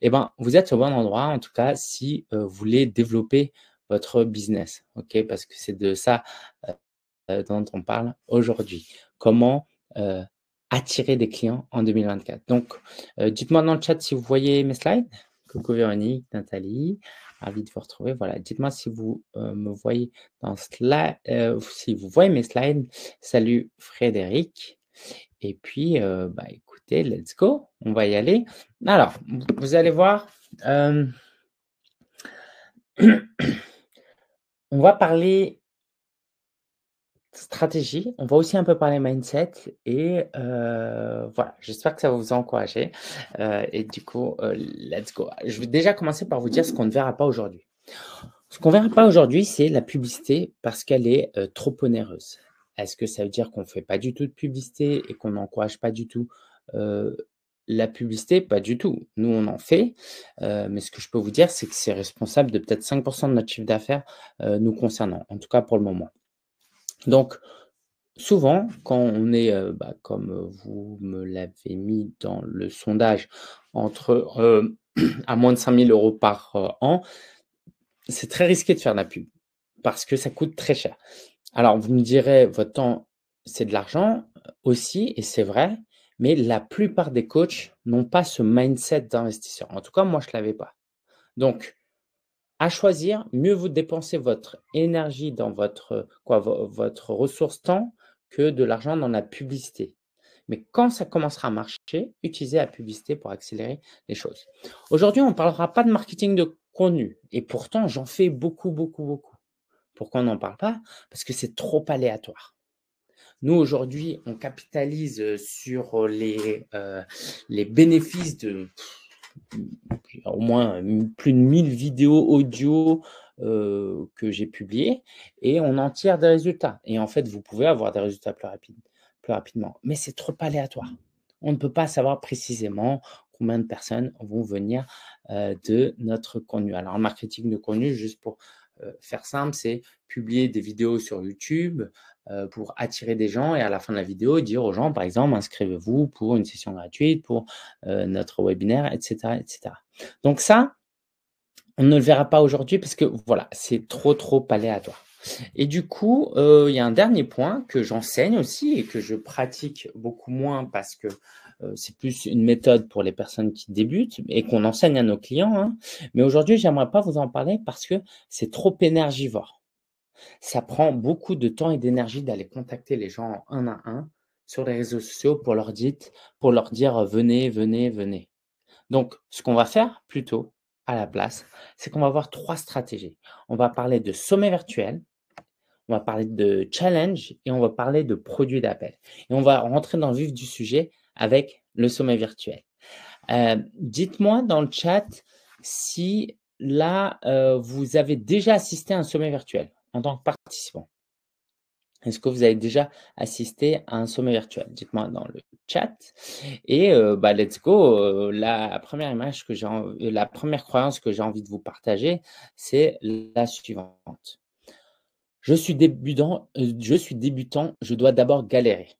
eh ben, vous êtes au bon endroit, en tout cas, si euh, vous voulez développer votre business. ok Parce que c'est de ça euh, dont on parle aujourd'hui. Comment euh, attirer des clients en 2024. Donc, dites-moi dans le chat si vous voyez mes slides. Coucou Véronique, Nathalie, ravi de vous retrouver. Voilà, dites-moi si vous me voyez dans cela, si vous voyez mes slides. Salut Frédéric. Et puis, bah, let's go, on va y aller. Alors, vous allez voir, euh, on va parler stratégie, on va aussi un peu parler mindset et euh, voilà, j'espère que ça va vous encourager. Euh, et du coup, let's go. Je vais déjà commencer par vous dire ce qu'on ne verra pas aujourd'hui. Ce qu'on ne verra pas aujourd'hui, c'est la publicité parce qu'elle est trop onéreuse. Est-ce que ça veut dire qu'on ne fait pas du tout de publicité et qu'on n'encourage pas du tout euh, la publicité, pas du tout. Nous, on en fait. Euh, mais ce que je peux vous dire, c'est que c'est responsable de peut-être 5% de notre chiffre d'affaires euh, nous concernant, en tout cas pour le moment. Donc, souvent, quand on est, bah, comme vous me l'avez mis dans le sondage, entre à moins de 5000 euros par an, c'est très risqué de faire de la pub parce que ça coûte très cher. Alors, vous me direz, votre temps, c'est de l'argent aussi, et c'est vrai. Mais la plupart des coachs n'ont pas ce mindset d'investisseur. En tout cas, moi, je ne l'avais pas. Donc, à choisir, mieux vous dépensez votre énergie dans votre, votre ressource temps que de l'argent dans la publicité. Mais quand ça commencera à marcher, utilisez la publicité pour accélérer les choses. Aujourd'hui, on ne parlera pas de marketing de contenu. Et pourtant, j'en fais beaucoup, beaucoup, beaucoup. Pourquoi on n'en parle pas Parce que c'est trop aléatoire. Nous, aujourd'hui, on capitalise euh, sur euh, euh, les, bénéfices de au moins plus de 1000 vidéos audio que j'ai publiées et on en tire des résultats. Et en fait, vous pouvez avoir des résultats plus, rapides, plus rapidement. Mais c'est trop aléatoire. On ne peut pas savoir précisément combien de personnes vont venir de notre contenu. Alors, ma marketing de contenu, juste pour faire simple, c'est publier des vidéos sur YouTube, euh, pour attirer des gens et à la fin de la vidéo dire aux gens, par exemple, inscrivez-vous pour une session gratuite, pour euh, notre webinaire, etc., etc. Donc ça, on ne le verra pas aujourd'hui parce que voilà, c'est trop, trop aléatoire. Et du coup, euh, il y a un dernier point que j'enseigne aussi et que je pratique beaucoup moins parce que c'est plus une méthode pour les personnes qui débutent et qu'on enseigne à nos clients. Hein. Mais aujourd'hui, j'aimerais pas vous en parler parce que c'est trop énergivore. Ça prend beaucoup de temps et d'énergie d'aller contacter les gens un à un sur les réseaux sociaux pour leur, dire, pour leur dire euh, venez, venez, venez. Donc, ce qu'on va faire plutôt à la place, c'est qu'on va avoir trois stratégies. On va parler de sommet virtuel, on va parler de challenge et on va parler de produit d'appel. Et on va rentrer dans le vif du sujet avec le sommet virtuel. Euh, dites-moi dans le chat si là, euh, vous avez déjà assisté à un sommet virtuel en tant que participant. Est-ce que vous avez déjà assisté à un sommet virtuel Dites-moi dans le chat. Et euh, bah, let's go. Euh, la première image que j'ai, euh, la première croyance que j'ai envie de vous partager, c'est la suivante. Je suis débutant. Je suis débutant. Je dois d'abord galérer.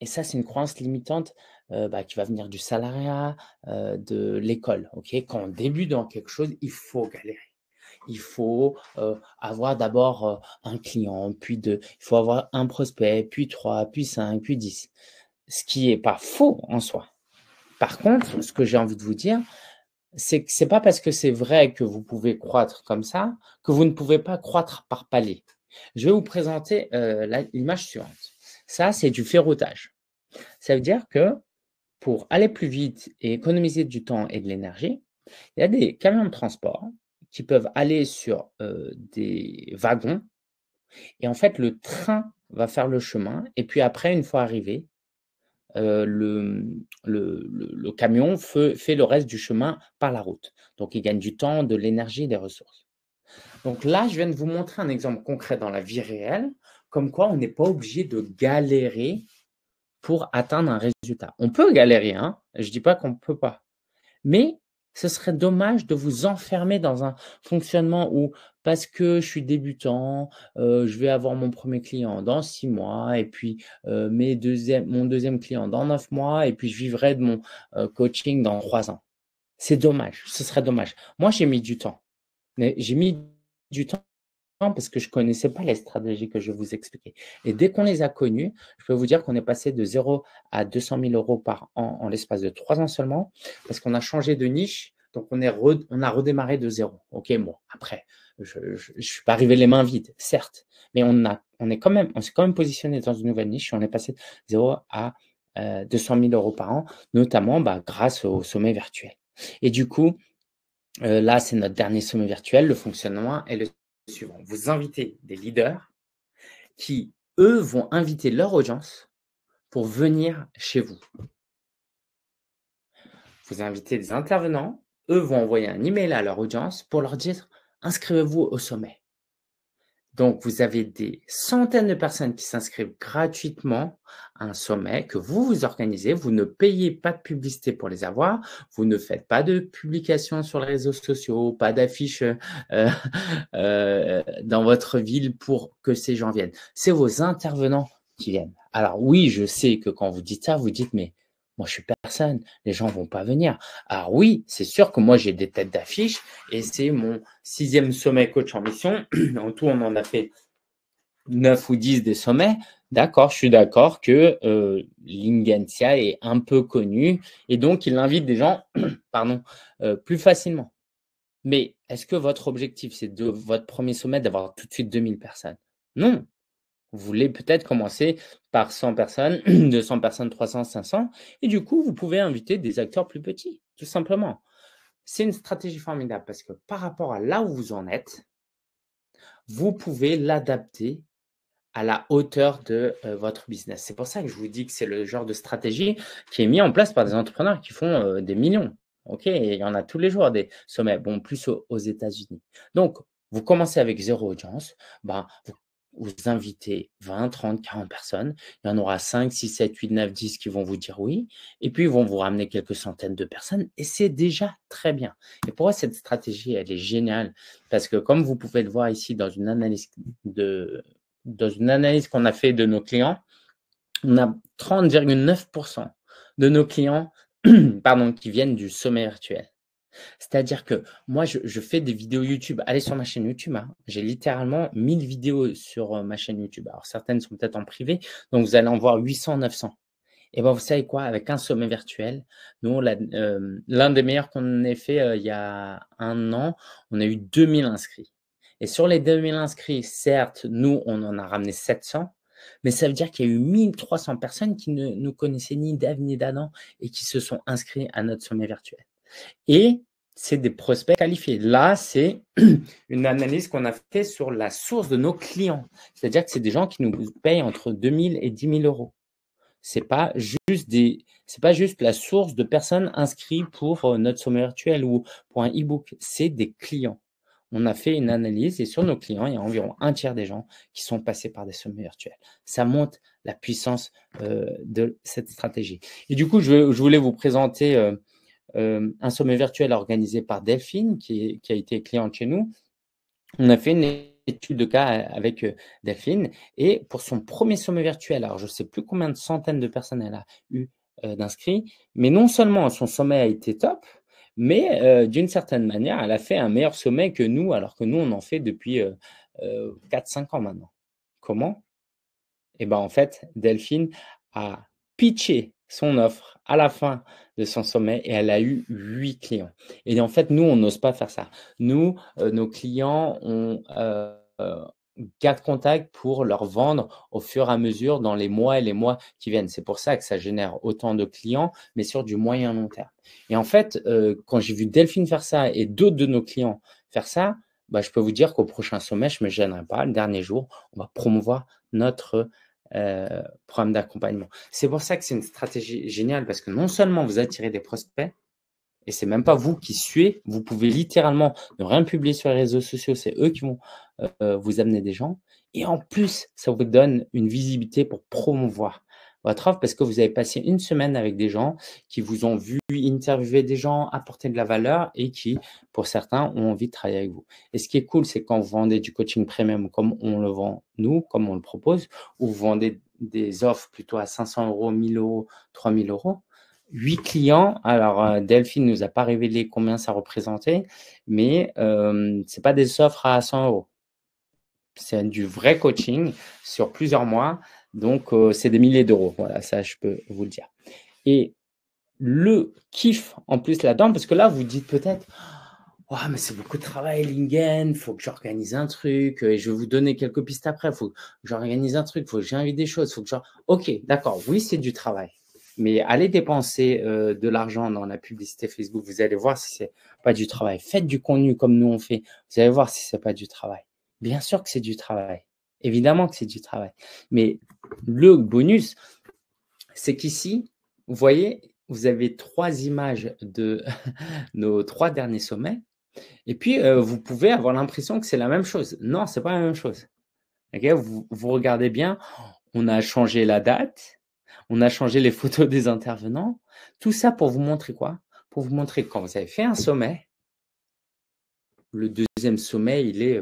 Et ça, c'est une croyance limitante bah, qui va venir du salariat, de l'école. Ok, quand on débute dans quelque chose, il faut galérer il faut euh, avoir d'abord euh, un client, puis deux, il faut avoir un prospect, puis trois, puis cinq, puis dix. Ce qui n'est pas faux en soi. Par contre, ce que j'ai envie de vous dire, c'est que c'est pas parce que c'est vrai que vous pouvez croître comme ça que vous ne pouvez pas croître par palier. Je vais vous présenter euh, l'image suivante. Ça, c'est du ferroutage. Ça veut dire que pour aller plus vite et économiser du temps et de l'énergie, il y a des camions de transport qui peuvent aller sur des wagons. Et en fait, le train va faire le chemin. Et puis après, une fois arrivé, mmh, le, le, le, camion fait, fait, le reste du chemin par la route. Donc, il gagne du temps, de l'énergie, des ressources. Donc là, je viens de vous montrer un exemple concret dans la vie réelle, comme quoi on n'est pas obligé de galérer pour atteindre un résultat. On peut galérer, hein je dis pas qu'on peut pas. Mais ce serait dommage de vous enfermer dans un fonctionnement où parce que je suis débutant, euh, je vais avoir mon premier client dans six mois, et puis euh, mes deuxième, mon deuxième client dans neuf mois, et puis je vivrai de mon euh, coaching dans trois ans. C'est dommage, ce serait dommage. Moi, j'ai mis du temps. Mais j'ai mis du temps parce que je ne connaissais pas les stratégies que je vous expliquais. Et dès qu'on les a connues, je peux vous dire qu'on est passé de 0 à 200 000 euros par an en l'espace de trois ans seulement, parce qu'on a changé de niche, donc on, est on a redémarré de zéro. OK, bon, après, je ne suis pas arrivé les mains vides, certes, mais on, a, on, est quand même, on s'est quand même positionné dans une nouvelle niche on est passé de 0 à 200 euh, 000 euros par an, notamment bah, grâce au sommet virtuel. Et du coup, euh, là, c'est notre dernier sommet virtuel. Le fonctionnement est le suivant. Vous invitez des leaders qui, eux, vont inviter leur audience pour venir chez vous. Vous invitez des intervenants, eux vont envoyer un email à leur audience pour leur dire inscrivez-vous au sommet. Donc, vous avez des centaines de personnes qui s'inscrivent gratuitement à un sommet que vous vous organisez. Vous ne payez pas de publicité pour les avoir. Vous ne faites pas de publications sur les réseaux sociaux, pas d'affiches euh, euh, dans votre ville pour que ces gens viennent. C'est vos intervenants qui viennent. Alors oui, je sais que quand vous dites ça, vous dites mais moi, je suis personne. Les gens vont pas venir. Alors ah oui, c'est sûr que moi, j'ai des têtes d'affiche et c'est mon sixième sommet coach en mission. En tout, on en a fait neuf ou dix des sommets. D'accord, je suis d'accord que euh, l'Ingentia est un peu connu et donc il invite des gens pardon, euh, plus facilement. Mais est-ce que votre objectif, c'est de votre premier sommet d'avoir tout de suite 2000 personnes Non. Vous voulez peut-être commencer par 100 personnes, 200 personnes, 300, 500. Et du coup, vous pouvez inviter des acteurs plus petits, tout simplement. C'est une stratégie formidable parce que par rapport à là où vous en êtes, vous pouvez l'adapter à la hauteur de euh, votre business. C'est pour ça que je vous dis que c'est le genre de stratégie qui est mis en place par des entrepreneurs qui font euh, des millions. OK, il y en a tous les jours des sommets, bon, plus aux, États-Unis. Donc, vous commencez avec zéro audience, ben, vous vous invitez 20, 30, 40 personnes. Il y en aura 5, 6, 7, 8, 9, 10 qui vont vous dire oui. Et puis, ils vont vous ramener quelques centaines de personnes. Et c'est déjà très bien. Et pour cette stratégie, elle est géniale. Parce que comme vous pouvez le voir ici dans une analyse de, dans une analyse qu'on a fait de nos clients, on a 30,9% de nos clients, pardon, qui viennent du sommet virtuel. C'est-à-dire que moi, je, fais des vidéos YouTube. Allez sur ma chaîne YouTube. Hein. J'ai littéralement 1000 vidéos sur euh, ma chaîne YouTube. Alors, certaines sont peut-être en privé, donc vous allez en voir 800, 900. Et bien, vous savez quoi Avec un sommet virtuel, nous, euh, l'un des meilleurs qu'on ait fait euh, il y a un an, on a eu 2000 inscrits. Et sur les 2000 inscrits, certes, nous, on en a ramené 700, mais ça veut dire qu'il y a eu 1300 personnes qui ne nous connaissaient ni d'Ave ni d'Adam et qui se sont inscrits à notre sommet virtuel. Et c'est des prospects qualifiés. Là, c'est une analyse qu'on a faite sur la source de nos clients. C'est-à-dire que c'est des gens qui nous payent entre 2 000 et 10 000 euros. C'est pas juste des, c'est pas juste la source de personnes inscrites pour euh, notre sommet virtuel ou pour un e-book. C'est des clients. On a fait une analyse et sur nos clients, il y a environ un tiers des gens qui sont passés par des sommets virtuels. Ça montre la puissance euh, de cette stratégie. Et du coup, je, voulais vous présenter euh, euh, un sommet virtuel organisé par Delphine, qui, a été cliente chez nous. On a fait une étude de cas euh, avec euh, Delphine. Et pour son premier sommet virtuel, alors je ne sais plus combien de centaines de personnes elle a eu d'inscrits, mais non seulement son sommet a été top, mais d'une certaine manière, elle a fait un meilleur sommet que nous, alors que nous, on en fait depuis 4-5 ans maintenant. Comment Eh bien, en fait, Delphine a pitché son offre à la fin de son sommet et elle a eu huit clients. Et en fait, nous, on n'ose pas faire ça. Nous, euh, nos clients, ont garde euh, contact pour leur vendre au fur et à mesure dans les mois et les mois qui viennent. C'est pour ça que ça génère autant de clients, mais sur du moyen long terme. Et en fait, euh, quand j'ai vu Delphine faire ça et d'autres de nos clients faire ça, bah, je peux vous dire qu'au prochain sommet, je ne me gênerai pas. Le dernier jour, on va promouvoir notre euh, programme d'accompagnement. C'est pour ça que c'est une stratégie géniale parce que non seulement vous attirez des prospects, et c'est même pas vous qui suez, vous pouvez littéralement ne rien publier sur les réseaux sociaux, c'est eux qui vont euh, vous amener des gens. Et en plus, ça vous donne une visibilité pour promouvoir votre offre parce que vous avez passé une semaine avec des gens qui vous ont vu interviewer des gens, apporter de la valeur et qui, pour certains, ont envie de travailler avec vous. Et ce qui est cool, c'est quand vous vendez du coaching premium comme on le vend nous, comme on le propose, ou vous vendez des offres plutôt à 500 euros, 1000 euros, 3000 euros, 8 clients. Alors, euh, Delphine nous a pas révélé combien ça représentait, mais euh, c'est pas des offres à 100 euros. C'est du vrai coaching sur plusieurs mois donc, euh, c'est des milliers d'euros. Voilà, ça, je peux vous le dire. Et le kiff en plus là-dedans, parce que là, vous dites peut-être, oh, mais c'est beaucoup de travail, Lingen, faut que j'organise un truc, euh, et je vais vous donner quelques pistes après, faut que j'organise un truc, faut que j'invite des choses, faut que je... Ok, d'accord, oui, c'est du travail. Mais allez dépenser euh, de l'argent dans la publicité Facebook, vous allez voir si c'est pas du travail. Faites du contenu comme nous on fait, vous allez voir si ce c'est pas du travail. Bien sûr que c'est du travail. Évidemment que c'est du travail. Mais le bonus, c'est qu'ici, vous voyez, vous avez trois images de nos trois derniers sommets. Et puis, euh, vous pouvez avoir l'impression que c'est la même chose. Non, ce n'est pas la même chose. vous, vous, regardez bien, on a changé la date, on a changé les photos des intervenants. Tout ça pour vous montrer quoi Pour vous montrer que quand vous avez fait un sommet, le deuxième sommet, il est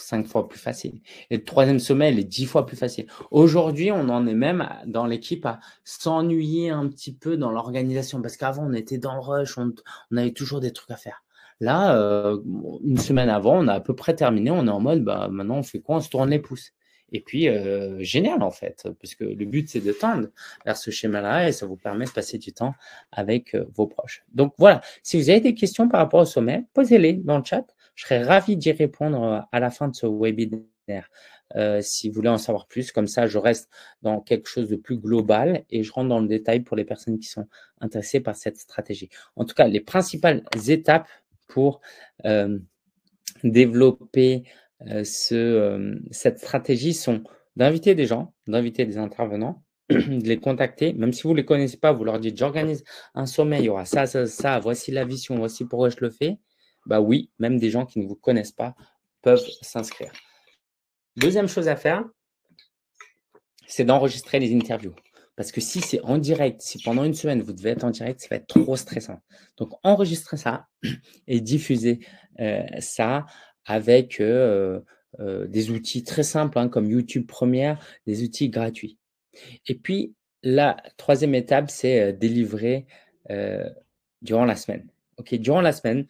cinq fois plus facile. Et le troisième sommet, il est dix fois plus facile. Aujourd'hui, on en est même dans l'équipe à s'ennuyer un petit peu dans l'organisation parce qu'avant, on était dans le rush, on, avait toujours des trucs à faire. Là, euh, une semaine avant, on a à peu près terminé. On est en mode, bah, maintenant, on fait quoi On se tourne les pouces. Et puis, euh, génial en fait, parce que le but, c'est de tendre vers ce schéma-là et ça vous permet de passer du temps avec euh, vos proches. Donc voilà, si vous avez des questions par rapport au sommet, posez-les dans le chat. Je serais ravi d'y répondre euh, à la fin de ce webinaire. Euh, si vous voulez en savoir plus, comme ça, je reste dans quelque chose de plus global et je rentre dans le détail pour les personnes qui sont intéressées par cette stratégie. En tout cas, les principales étapes pour euh, développer ce, cette stratégie sont d'inviter des gens, d'inviter des intervenants, de les contacter, même si vous ne les connaissez pas, vous leur dites j'organise un sommet, il y aura ça, ça, ça, voici la vision, voici pourquoi je le fais bah oui, même des gens qui ne vous connaissent pas peuvent s'inscrire. Deuxième chose à faire, c'est d'enregistrer les interviews. Parce que si c'est en direct, si pendant une semaine vous devez être en direct, ça va être trop stressant. Donc enregistrez ça et diffusez euh, ça avec euh, euh, des outils très simples hein, comme YouTube Première, des outils gratuits. Et puis la troisième étape, c'est délivrer durant la semaine. Ok, durant la semaine,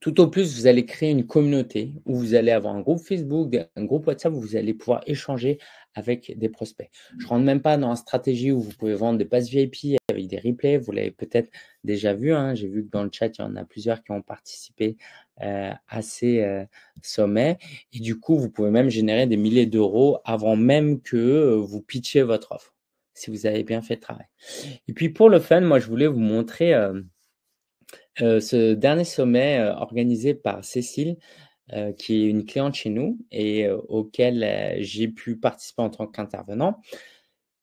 tout au plus, vous allez créer une communauté où vous allez avoir un groupe Facebook, un groupe WhatsApp où vous allez pouvoir échanger avec des prospects. Je ne rentre même pas dans la stratégie où vous pouvez vendre des passes VIP avec des replays. Vous l'avez peut-être déjà vu. Hein. J'ai vu que dans le chat, il y en a plusieurs qui ont participé euh, à ces euh, sommets. Et du coup, vous pouvez même générer des milliers d'euros avant même que euh, vous pitchiez votre offre, si vous avez bien fait le travail. Et puis pour le fun, moi, je voulais vous montrer ce dernier sommet organisé par Cécile, qui est une cliente chez nous et auquel j'ai pu participer en tant qu'intervenant.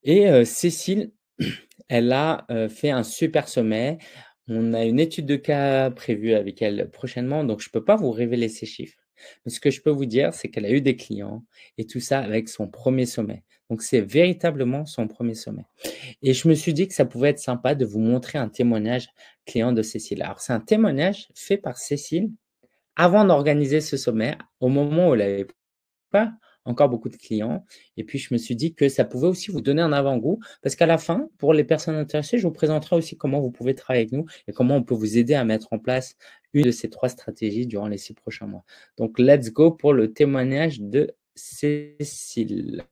Et Cécile, elle a fait un super sommet. On a une étude de cas prévue avec elle prochainement, donc je ne peux pas vous révéler ces chiffres. Mais ce que je peux vous dire, c'est qu'elle a eu des clients et tout ça avec son premier sommet. Donc, c'est véritablement son premier sommet. Et je me suis dit que ça pouvait être sympa de vous montrer un témoignage client de Cécile. Alors, c'est un témoignage fait par Cécile avant d'organiser ce sommet, au moment où elle n'avait pas encore beaucoup de clients. Et puis, je me suis dit que ça pouvait aussi vous donner un avant-goût, parce qu'à la fin, pour les personnes intéressées, je vous présenterai aussi comment vous pouvez travailler avec nous et comment on peut vous aider à mettre en place une de ces trois stratégies durant les six prochains mois. Donc, let's go pour le témoignage de Cécile.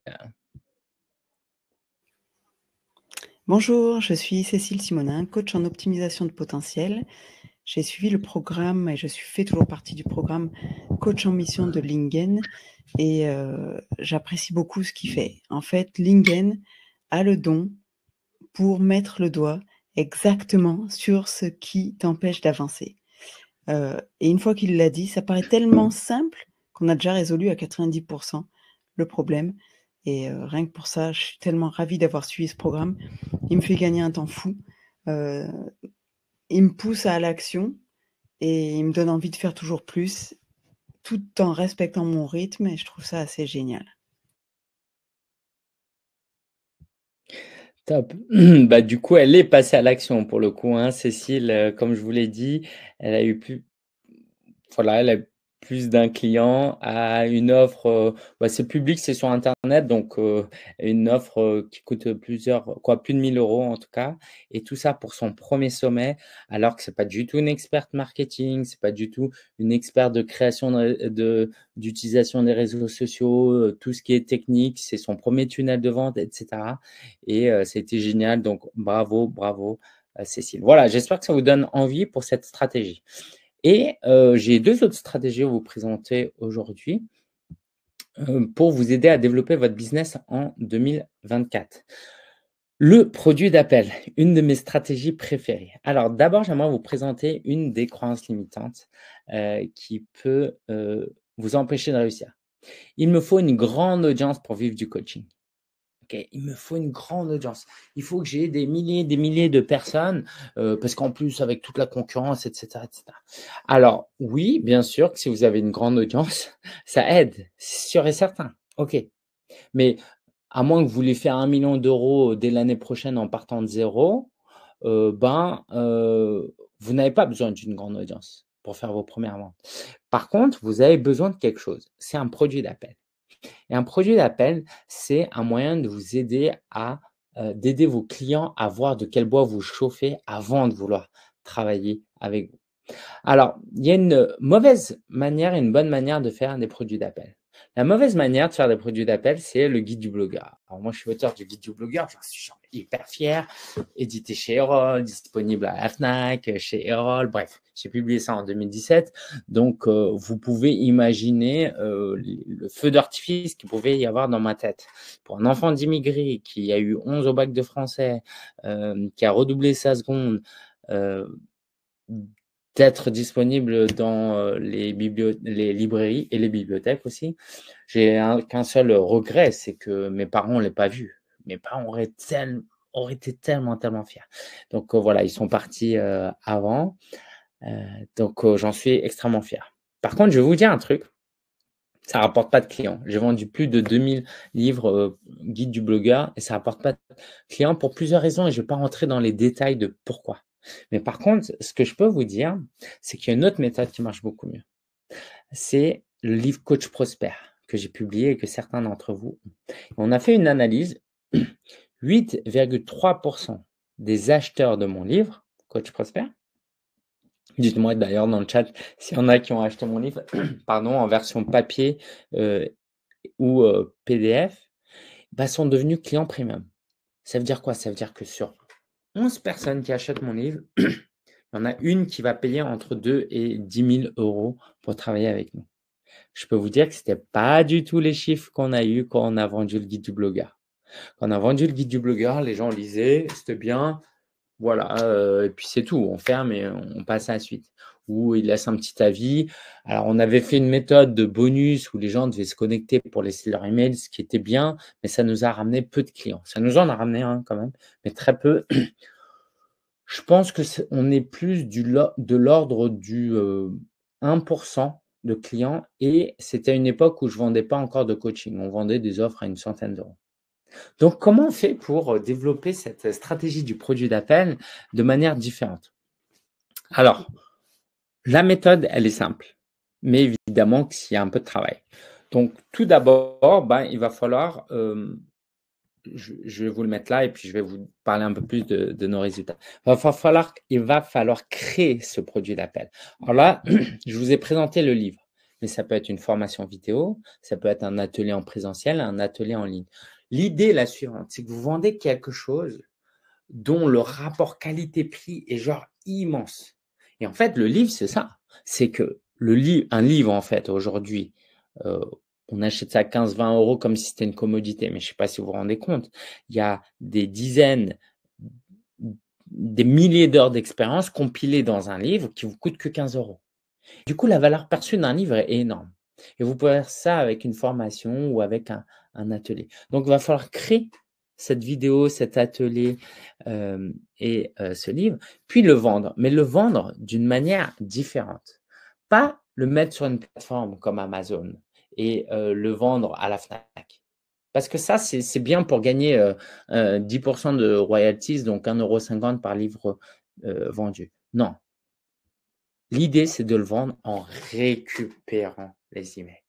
Bonjour, je suis Cécile Simonin, coach en optimisation de potentiel. J'ai suivi le programme et je suis fait toujours partie du programme Coach en mission de Lingen et euh, j'apprécie beaucoup ce qu'il fait. En fait, Lingen a le don pour mettre le doigt exactement sur ce qui t'empêche d'avancer. Euh, et une fois qu'il l'a dit, ça paraît tellement simple qu'on a déjà résolu à 90% le problème. Et euh, rien que pour ça, je suis tellement ravie d'avoir suivi ce programme. Il me fait gagner un temps fou. Euh, il me pousse à l'action et il me donne envie de faire toujours plus, tout en respectant mon rythme. Et je trouve ça assez génial. Top. Bah, du coup, elle est passée à l'action pour le coup. Hein, Cécile, euh, comme je vous l'ai dit, elle a eu plus. Voilà, elle a plus d'un client à une offre, euh, bah, c'est public, c'est sur Internet, donc euh, une offre euh, qui coûte plusieurs, quoi, plus de 1000 euros en tout cas, et tout ça pour son premier sommet, alors que c'est pas du tout une experte marketing, c'est pas du tout une experte de création de, d'utilisation des réseaux sociaux, tout ce qui est technique, c'est son premier tunnel de vente, etc. Et c'était génial, donc bravo, bravo. Cécile. Voilà, j'espère que ça vous donne envie pour cette stratégie. Et euh, j'ai deux autres stratégies à vous présenter aujourd'hui euh, pour vous aider à développer votre business en 2024. Le produit d'appel, une de mes stratégies préférées. Alors d'abord, j'aimerais vous présenter une des croyances limitantes euh, qui peut vous empêcher de réussir. Il me faut une grande audience pour vivre du coaching il me faut une grande audience. Il faut que j'ai des milliers, des milliers de personnes, euh, parce qu'en plus, avec toute la concurrence, etc., Alors, oui, bien sûr que si vous avez une grande audience, ça aide, C'est sûr et certain. OK. Mais à moins que vous voulez faire un million d'euros dès l'année prochaine en partant de zéro, euh, ben, euh, vous n'avez pas besoin d'une grande audience pour faire vos premières ventes. Par contre, vous avez besoin de quelque chose. C'est un produit d'appel. Et un produit d'appel, c'est un moyen de vous aider à euh, d'aider vos clients à voir de quel bois vous chauffez avant de vouloir travailler avec vous. Alors, il y a une mauvaise manière et une bonne manière de faire des produits d'appel. La mauvaise manière de faire des produits d'appel, c'est le guide du blogueur. Alors moi, je suis auteur du guide du blogueur, je suis hyper fier, édité chez Erol, disponible à la FNAC, chez Erol, bref, j'ai publié ça en 2017. Donc, euh, vous pouvez imaginer euh, le feu d'artifice qu'il pouvait y avoir dans ma tête. Pour un enfant d'immigré qui a eu 11 au bac de français, euh, qui a redoublé sa seconde, d'être disponible dans euh, les, les, librairies et les bibliothèques aussi. J'ai qu'un seul regret, c'est que mes parents ne l'aient pas vu. Mes parents auraient, auraient, été tellement, tellement fiers. Donc euh, voilà, ils sont partis euh, avant. donc j'en suis extrêmement fier. Par contre, je vais vous dire un truc. Ça rapporte pas de clients. J'ai vendu plus de 2000 livres guide du blogueur et ça rapporte pas de clients pour plusieurs raisons et je ne vais pas rentrer dans les détails de pourquoi. Mais par contre, ce que je peux vous dire, c'est qu'il y a une autre méthode qui marche beaucoup mieux. C'est le livre Coach Prosper que j'ai publié et que certains d'entre vous. On a fait une analyse. 8,3% des acheteurs de mon livre, Coach Prosper, dites-moi d'ailleurs dans le chat s'il y en a qui ont acheté mon livre, pardon, en version papier euh, ou euh, PDF, bah, sont devenus clients premium. Ça veut dire quoi Ça veut dire que sur 11 personnes qui achètent mon livre. Il y en a une qui va payer entre 2 et 10 000 euros pour travailler avec nous. Je peux vous dire que ce n'était pas du tout les chiffres qu'on a eu quand on a vendu le guide du blogueur. Quand on a vendu le guide du blogueur, les gens lisaient, c'était bien, voilà, euh, et puis c'est tout, on ferme et on passe à la suite il ils laissent un petit avis. Alors, on avait fait une méthode de bonus où les gens devaient se connecter pour laisser leur email, ce qui était bien, mais ça nous a ramené peu de clients. Ça nous en a ramené un quand même, mais très peu. Je pense que est, on est plus du, de l'ordre du 1% euh, de clients et c'était une époque où je vendais pas encore de coaching. On vendait des offres à une centaine d'euros. Donc, comment on fait pour euh, développer cette euh, stratégie du produit d'appel de manière différente Alors, la méthode, elle est simple, mais évidemment qu'il y a un peu de travail. Donc, tout d'abord, ben, il va falloir, euh, je, vais vous le mettre là et puis je vais vous parler un peu plus de, nos résultats. Il va, falloir, il va falloir créer ce produit d'appel. Alors là, je vous ai présenté le livre, mais ça peut être une formation vidéo, ça peut être un atelier en présentiel, un atelier en ligne. L'idée la suivante, c'est que vous vendez quelque chose dont le rapport qualité-prix est genre immense. Et en fait, le livre, c'est ça. C'est que le livre, un livre, en fait, aujourd'hui, euh, on achète ça à 15, 20 euros comme si c'était une commodité. Mais je ne sais pas si vous vous rendez compte. Il y a des dizaines, des milliers d'heures d'expérience compilées dans un livre qui vous coûte que 15 euros. Du coup, la valeur perçue d'un livre est énorme. Et vous pouvez faire ça avec une formation ou avec un atelier. Donc, il va falloir créer cette vidéo, cet atelier euh, et euh, ce livre, puis le vendre, mais le vendre d'une manière différente. Pas le mettre sur une plateforme comme Amazon et euh, le vendre à la FNAC. Parce que ça, c'est bien pour gagner 10% de royalties, donc 1,50€ par livre vendu. Non. L'idée, c'est de le vendre en récupérant les emails.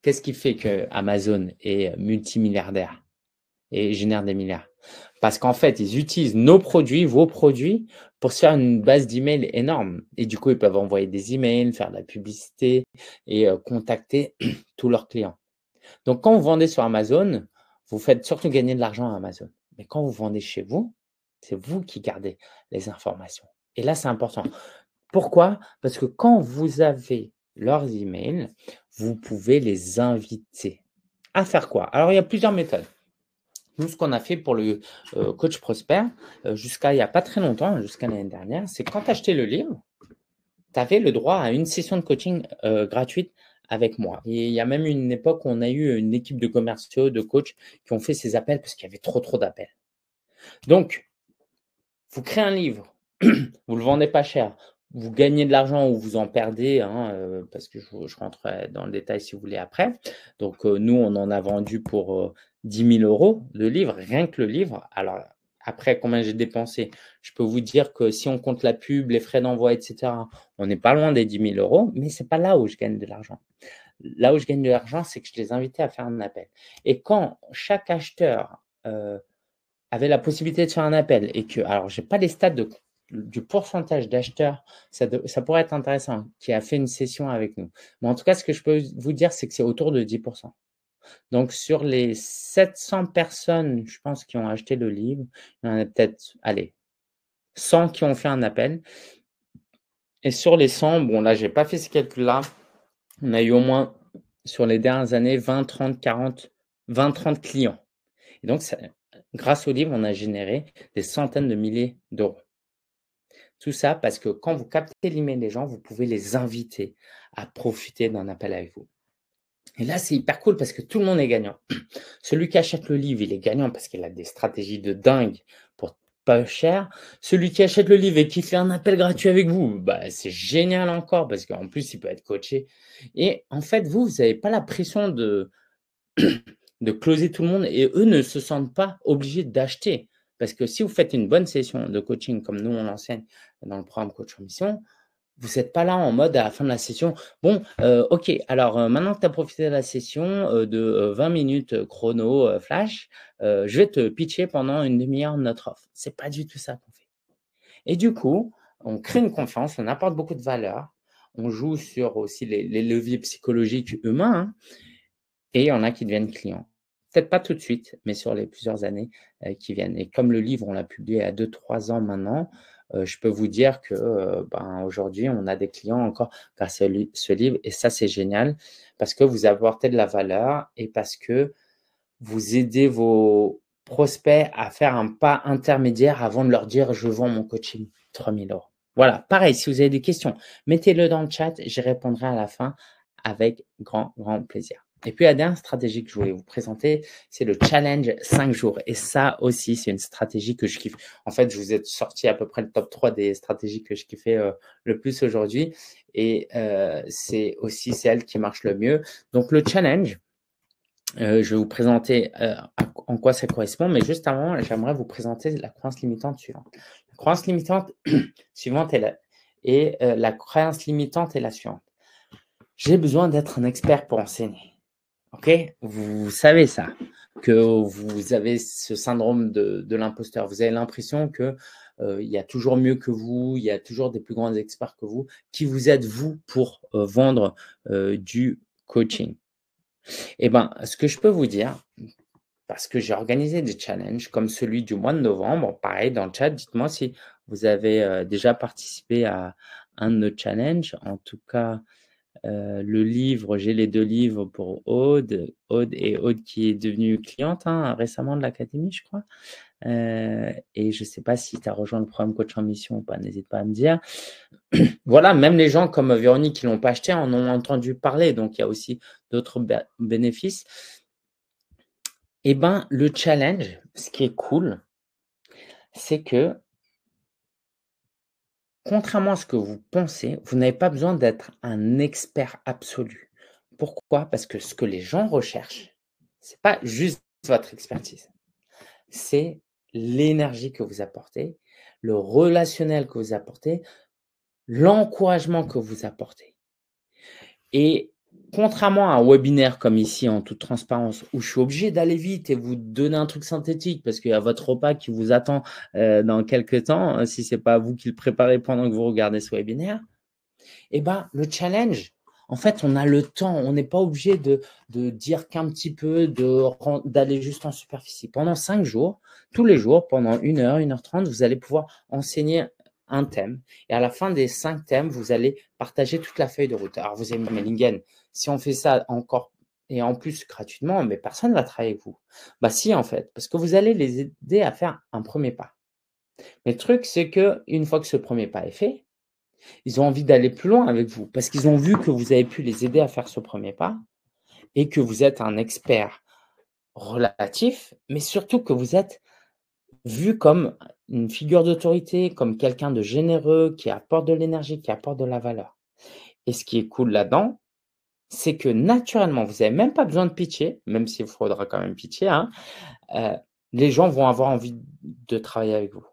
Qu'est-ce qui fait que Amazon est multimilliardaire et génèrent des milliards. Parce qu'en fait, ils utilisent nos produits, vos produits, pour se faire une base d'emails énorme. Et du coup, ils peuvent envoyer des emails, faire de la publicité et euh, contacter tous leurs clients. Donc, quand vous vendez sur Amazon, vous faites surtout gagner de l'argent à Amazon. Mais quand vous vendez chez vous, c'est vous qui gardez les informations. Et là, c'est important. Pourquoi Parce que quand vous avez leurs emails, vous pouvez les inviter à faire quoi Alors, il y a plusieurs méthodes. Nous, ce qu'on a fait pour le euh, coach Prosper, euh, jusqu'à il n'y a pas très longtemps, hein, jusqu'à l'année dernière, c'est quand tu achetais le livre, tu avais le droit à une session de coaching euh, gratuite avec moi. Et il y a même une époque où on a eu une équipe de commerciaux, de coachs qui ont fait ces appels parce qu'il y avait trop, trop d'appels. Donc, vous créez un livre, vous le vendez pas cher, vous gagnez de l'argent ou vous en perdez, hein, euh, parce que je, je, rentre euh, dans le détail si vous voulez après. Donc, euh, nous, on en a vendu pour 10 000 euros de livre, rien que le livre. Alors, après, combien j'ai dépensé Je peux vous dire que si on compte la pub, les frais d'envoi, etc., on n'est pas loin des 10 000 euros, mais ce n'est pas là où je gagne de l'argent. Là où je gagne de l'argent, c'est que je les invitais à faire un appel. Et quand chaque acheteur avait la possibilité de faire un appel et que, alors, je n'ai pas les stats de du pourcentage d'acheteurs, ça, ça pourrait être intéressant, qui a fait une session avec nous. Mais en tout cas, ce que je peux vous dire, c'est que c'est autour de 10%. Donc, sur les 700 personnes, je pense, qui ont acheté le livre, il y en a peut-être, allez, 100 qui ont fait un appel. Et sur les 100, bon, là, j'ai pas fait ce calcul-là. On a eu au moins, sur les dernières années, 20, 30, 40, 20, 30 clients. Et donc, grâce au livre, on a généré des centaines de milliers d'euros. Tout ça parce que quand vous captez l'email des gens, vous pouvez les inviter à profiter d'un appel avec vous. Et là, c'est hyper cool parce que tout le monde est gagnant. Celui qui achète le livre, il est gagnant parce qu'il a des stratégies de dingue pour pas cher. Celui qui achète le livre et qui fait un appel gratuit avec vous, bah, c'est génial encore parce qu'en plus, il peut être coaché. Et en fait, vous, vous n'avez pas la pression de, de closer tout le monde et eux ne se sentent pas obligés d'acheter. Parce que si vous faites une bonne session de coaching comme nous, on enseigne dans le programme Coach en Mission, vous n'êtes pas là en mode à la fin de la session. Bon, euh, ok, alors euh, maintenant que tu as profité de la session euh, de 20 minutes chrono flash, je vais te pitcher pendant une demi-heure notre offre. Ce n'est pas du tout ça qu'on fait. Et du coup, on crée une confiance, on apporte beaucoup de valeur, on joue sur aussi les, leviers psychologiques humains, hein, et il y en a qui deviennent clients peut-être pas tout de suite, mais sur les plusieurs années euh, qui viennent. Et comme le livre, on l'a publié à deux, trois ans maintenant, euh, je peux vous dire que euh, ben, aujourd'hui, on a des clients encore grâce à ce livre. Et ça, c'est génial parce que vous apportez de la valeur et parce que vous aidez vos prospects à faire un pas intermédiaire avant de leur dire je vends mon coaching 3000 euros. Voilà, pareil, si vous avez des questions, mettez-le dans le chat, j'y répondrai à la fin avec grand, grand plaisir. Et puis la dernière stratégie que je voulais vous présenter, c'est le challenge 5 jours. Et ça aussi, c'est une stratégie que je kiffe. En fait, je vous ai sorti à peu près le top 3 des stratégies que je kiffais euh, le plus aujourd'hui. Et euh, c'est aussi celle qui marche le mieux. Donc le challenge, euh, je vais vous présenter en quoi ça correspond. Mais juste avant, j'aimerais vous présenter la croyance limitante suivante. La croyance limitante suivante est et, la croyance limitante est la suivante. J'ai besoin d'être un expert pour enseigner. Ok Vous savez ça, que vous avez ce syndrome de, l'imposteur. Vous avez l'impression que euh, il y a toujours mieux que vous, il y a toujours des plus grands experts que vous. Qui vous êtes, vous, pour euh, vendre euh, du coaching Eh bien, ce que je peux vous dire, parce que j'ai organisé des challenges comme celui du mois de novembre, pareil dans le chat, dites-moi si vous avez déjà participé à un de nos challenges. En tout cas, euh, le livre, j'ai les deux livres pour Aude, Aude et Aude qui est devenue cliente hein, récemment de l'académie, je crois. Euh, et je ne sais pas si tu as rejoint le programme coach en mission ou pas, n'hésite pas à me dire. voilà, même les gens comme Véronique qui l'ont pas acheté en ont entendu parler, donc il y a aussi d'autres bénéfices. Eh ben, le challenge, ce qui est cool, c'est que contrairement à ce que vous pensez, vous n'avez pas besoin d'être un expert absolu. Pourquoi Parce que ce que les gens recherchent, c'est pas juste votre expertise, c'est l'énergie que vous apportez, le relationnel que vous apportez, l'encouragement que vous apportez. Et contrairement à un webinaire comme ici, en toute transparence, où je suis obligé d'aller vite et vous donner un truc synthétique parce qu'il y a votre repas qui vous attend euh, dans quelques temps, hein, si ce n'est pas vous qui le préparez pendant que vous regardez ce webinaire, eh ben, le challenge, en fait, on a le temps. On n'est pas obligé de, de dire qu'un petit peu, d'aller juste en superficie. Pendant cinq jours, tous les jours, pendant une heure, une heure trente, vous allez pouvoir enseigner un thème. Et à la fin des cinq thèmes, vous allez partager toute la feuille de route. Alors, vous aimez Mellingen, si on fait ça encore et en plus gratuitement, mais personne ne va travailler avec vous. Bah si, en fait, parce que vous allez les aider à faire un premier pas. Mais le truc, c'est que une fois que ce premier pas est fait, ils ont envie d'aller plus loin avec vous parce qu'ils ont vu que vous avez pu les aider à faire ce premier pas et que vous êtes un expert relatif, mais surtout que vous êtes vu comme une figure d'autorité, comme quelqu'un de généreux, qui apporte de l'énergie, qui apporte de la valeur. Et ce qui est cool là-dedans, c'est que naturellement, vous n'avez même pas besoin de pitié, même s'il faudra quand même pitié, hein, euh, les gens vont avoir envie de travailler avec vous.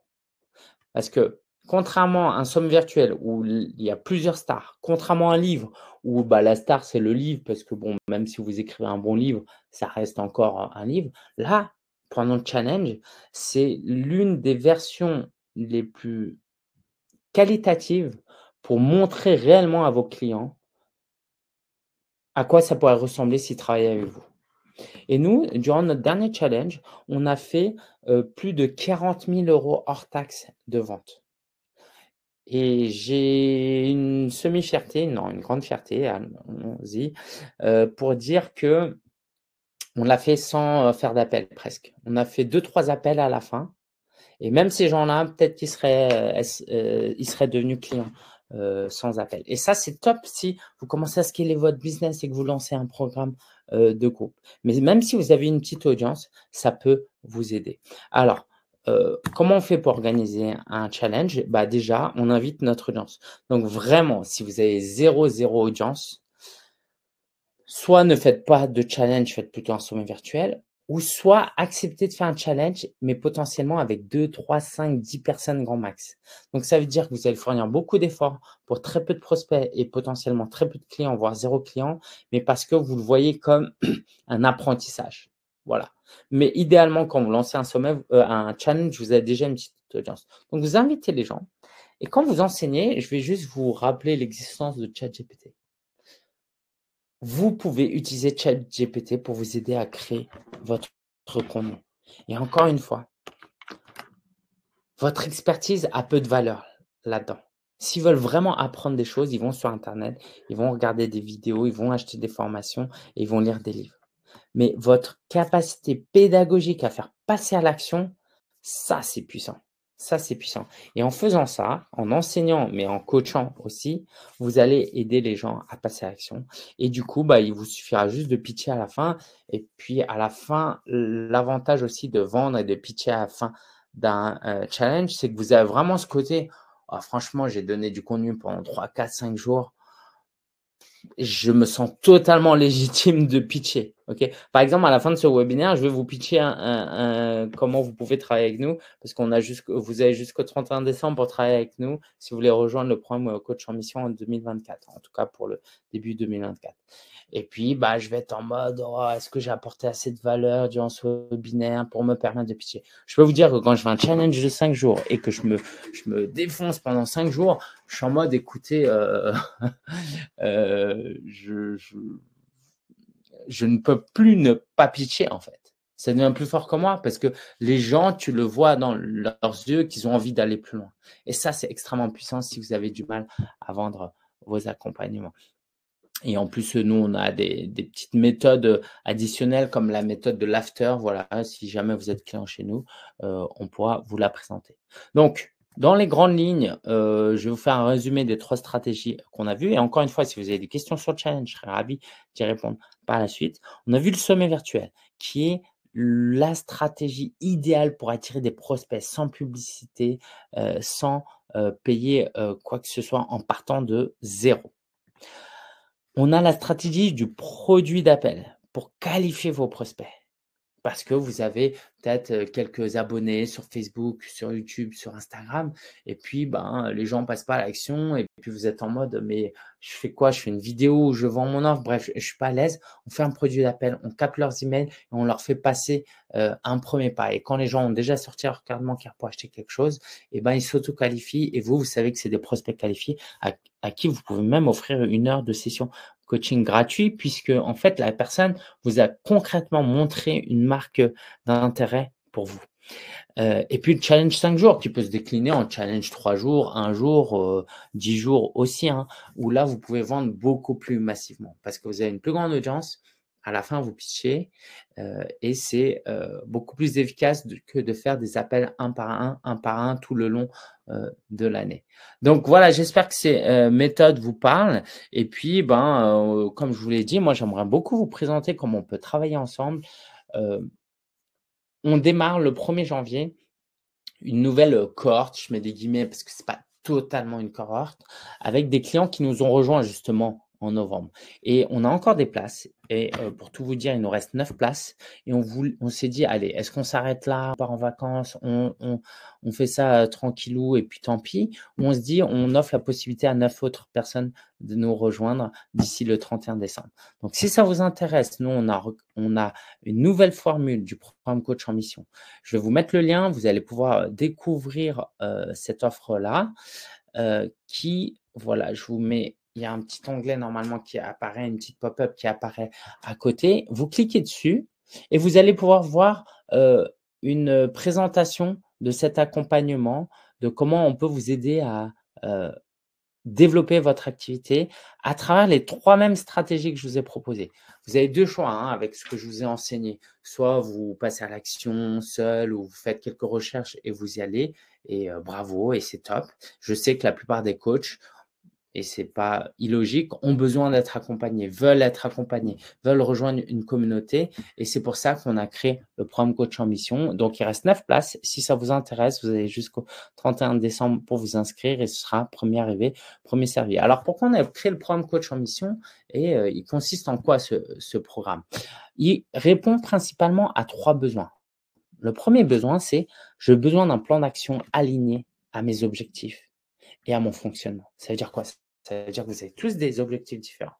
Parce que contrairement à un somme virtuel où il y a plusieurs stars, contrairement à un livre où bah, la star c'est le livre, parce que bon, même si vous écrivez un bon livre, ça reste encore un livre, là, prenons Challenge, c'est l'une des versions les plus qualitatives pour montrer réellement à vos clients à quoi ça pourrait ressembler s'ils travaillaient avec vous. Et nous, durant notre dernier challenge, on a fait euh, plus de 40 000 euros hors taxes de vente. Et j'ai une semi-fierté, non, une grande fierté, allons-y, euh, pour dire que on l'a fait sans euh, faire d'appel presque. On a fait deux, trois appels à la fin. Et même ces gens-là, peut-être qu'ils seraient, euh, euh, ils seraient devenus clients sans appel. Et ça, c'est top si vous commencez à scaler votre business et que vous lancez un programme de groupe. Mais même si vous avez une petite audience, ça peut vous aider. Alors, comment on fait pour organiser un challenge bah Déjà, on invite notre audience. Donc vraiment, si vous avez zéro, zéro audience, soit ne faites pas de challenge, faites plutôt un sommet virtuel, ou soit acceptez de faire un challenge, mais potentiellement avec 2, 3, 5, 10 personnes grand max. Donc ça veut dire que vous allez fournir beaucoup d'efforts pour très peu de prospects et potentiellement très peu de clients, voire zéro client, mais parce que vous le voyez comme un apprentissage. Voilà. Mais idéalement, quand vous lancez un sommet, euh, un challenge, vous avez déjà une petite audience. Donc vous invitez les gens. Et quand vous enseignez, je vais juste vous rappeler l'existence de ChatGPT vous pouvez utiliser ChatGPT pour vous aider à créer votre contenu. Et encore une fois, votre expertise a peu de valeur là-dedans. S'ils veulent vraiment apprendre des choses, ils vont sur Internet, ils vont regarder des vidéos, ils vont acheter des formations et ils vont lire des livres. Mais votre capacité pédagogique à faire passer à l'action, ça, c'est puissant. Ça, c'est puissant. Et en faisant ça, en enseignant, mais en coachant aussi, vous allez aider les gens à passer à l'action. Et du coup, bah, il vous suffira juste de pitcher à la fin. Et puis, à la fin, l'avantage aussi de vendre et de pitcher à la fin d'un euh, challenge, c'est que vous avez vraiment ce côté, ah, franchement, j'ai donné du contenu pendant 3, 4, 5 jours je me sens totalement légitime de pitcher. Par exemple, à la fin de ce webinaire, je vais vous pitcher un, comment vous pouvez travailler avec nous, parce qu'on a juste, vous avez jusqu'au 31 décembre pour travailler avec nous si vous voulez rejoindre le programme Coach en Mission en 2024, en tout cas pour le début 2024. Et puis, bah, je vais être en mode, oh, est-ce que j'ai apporté assez de valeur durant ce webinaire pour me permettre de pitcher Je peux vous dire que quand je fais un challenge de 5 jours et que je me, défonce pendant 5 jours, je suis en mode, écoutez, euh, euh, je, je, ne peux plus ne pas pitcher, en fait. Ça devient plus fort que moi parce que les gens, tu le vois dans leurs yeux qu'ils ont envie d'aller plus loin. Et ça, c'est extrêmement puissant si vous avez du mal à vendre vos accompagnements. Et en plus, nous, on a des, petites méthodes euh, additionnelles comme la méthode de l'after. Voilà, si jamais vous êtes client chez nous, euh, on pourra vous la présenter. Donc, dans les grandes lignes, euh, je vais vous faire un résumé des trois stratégies qu'on a vues. Et encore une fois, si vous avez des questions sur le challenge, je serai ravi d'y répondre par la suite. On a vu le sommet virtuel qui est la stratégie idéale pour attirer des prospects sans publicité, sans payer quoi que ce soit en partant de zéro. On a la stratégie du produit d'appel pour qualifier vos prospects parce que vous avez peut-être quelques abonnés sur Facebook, sur YouTube, sur Instagram. Et puis, ben, les gens passent pas à l'action. Et puis, vous êtes en mode, mais je fais quoi Je fais une vidéo, je vends mon offre. Bref, je suis pas à l'aise. On fait un produit d'appel, on capte leurs emails et on leur fait passer un premier pas. Et quand les gens ont déjà sorti leur carte bancaire pour acheter quelque chose, et eh ben, ils s'auto-qualifient. Et vous, vous savez que c'est des prospects qualifiés à, qui vous pouvez même offrir une heure de session coaching gratuit puisque, en fait, la personne vous a concrètement montré une marque d'intérêt pour vous. Euh, et puis le challenge 5 jours, qui peut se décliner en challenge 3 jours, 1 jour, 10 euh, jours aussi, hein, où là, vous pouvez vendre beaucoup plus massivement parce que vous avez une plus grande audience. À la fin, vous pitchez euh, et c'est beaucoup plus efficace que de faire des appels un par un, un par un tout le long de l'année. Donc voilà, j'espère que ces méthodes vous parlent. Et puis, ben, comme je vous l'ai dit, moi, j'aimerais beaucoup vous présenter comment on peut travailler ensemble on démarre le 1er janvier une nouvelle euh, cohorte, je mets des guillemets parce que c'est pas totalement une cohorte, avec des clients qui nous ont rejoints justement en novembre. Et on a encore des places. Et euh, pour tout vous dire, il nous reste neuf places. Et on, vous on s'est dit, allez, est-ce qu'on s'arrête là On part en vacances on, fait ça euh, tranquillou et puis tant pis. on se dit, on offre la possibilité à neuf autres personnes de nous rejoindre d'ici le 31 décembre. Donc, si ça vous intéresse, nous, on a, on a une nouvelle formule du programme Coach en Mission. Je vais vous mettre le lien. Vous allez pouvoir euh, découvrir cette offre-là qui, voilà, je vous mets il y a un petit onglet normalement qui apparaît, une petite pop-up qui apparaît à côté. Vous cliquez dessus et vous allez pouvoir voir euh, une présentation de cet accompagnement, de comment on peut vous aider à euh, développer votre activité à travers les trois mêmes stratégies que je vous ai proposées. Vous avez deux choix hein, avec ce que je vous ai enseigné. Soit vous passez à l'action seul ou vous faites quelques recherches et vous y allez. Et euh, bravo, et c'est top. Je sais que la plupart des coachs et c'est pas illogique, ont besoin d'être accompagnés, veulent être accompagnés, veulent rejoindre une communauté. Et c'est pour ça qu'on a créé le programme Coach en Mission. Donc, il reste neuf places. Si ça vous intéresse, vous avez jusqu'au 31 décembre pour vous inscrire et ce sera premier arrivé, premier servi. Alors, pourquoi on a créé le programme Coach en Mission et euh, il consiste en quoi ce, ce programme Il répond principalement à trois besoins. Le premier besoin, c'est j'ai besoin d'un plan d'action aligné à mes objectifs et à mon fonctionnement. Ça veut dire quoi ça veut dire que vous avez tous des objectifs différents.